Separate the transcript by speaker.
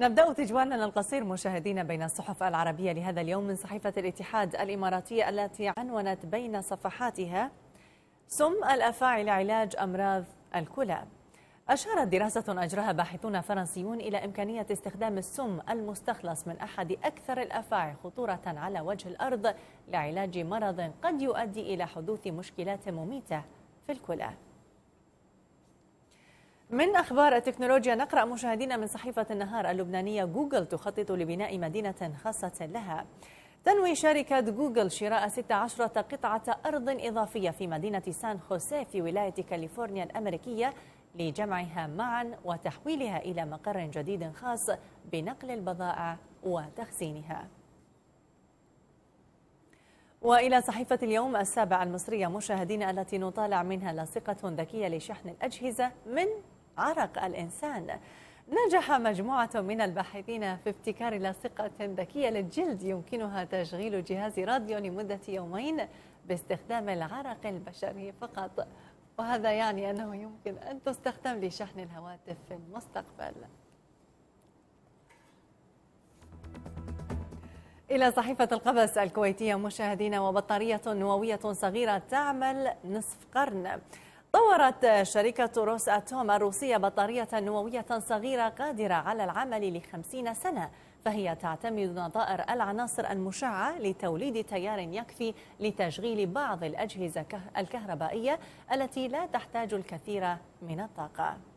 Speaker 1: نبدأ تجوالنا القصير مشاهدينا بين الصحف العربية لهذا اليوم من صحيفة الاتحاد الإماراتية التي عنونت بين صفحاتها سم الأفاعي لعلاج أمراض الكلى أشارت دراسة أجراها باحثون فرنسيون إلى إمكانية استخدام السم المستخلص من أحد أكثر الأفاعي خطورة على وجه الأرض لعلاج مرض قد يؤدي إلى حدوث مشكلات مميتة في الكلى من أخبار التكنولوجيا نقرأ مشاهدينا من صحيفة النهار اللبنانية جوجل تخطط لبناء مدينة خاصة لها تنوي شركة جوجل شراء 16 قطعة أرض إضافية في مدينة سان خوسيه في ولاية كاليفورنيا الأمريكية لجمعها معا وتحويلها إلى مقر جديد خاص بنقل البضائع وتخزينها وإلى صحيفة اليوم السابع المصرية مشاهدين التي نطالع منها لاصقة ذكية لشحن الأجهزة من عرق الإنسان نجح مجموعة من الباحثين في ابتكار لاصقة ذكية للجلد يمكنها تشغيل جهاز راديو لمدة يومين باستخدام العرق البشري فقط وهذا يعني أنه يمكن أن تستخدم لشحن الهواتف في المستقبل إلى صحيفة القبس الكويتية مشاهدينا وبطارية نووية صغيرة تعمل نصف قرن طورت شركة روس أتوم الروسية بطارية نووية صغيرة قادرة على العمل لخمسين سنة فهي تعتمد نظائر العناصر المشعة لتوليد تيار يكفي لتشغيل بعض الأجهزة الكهربائية التي لا تحتاج الكثير من الطاقة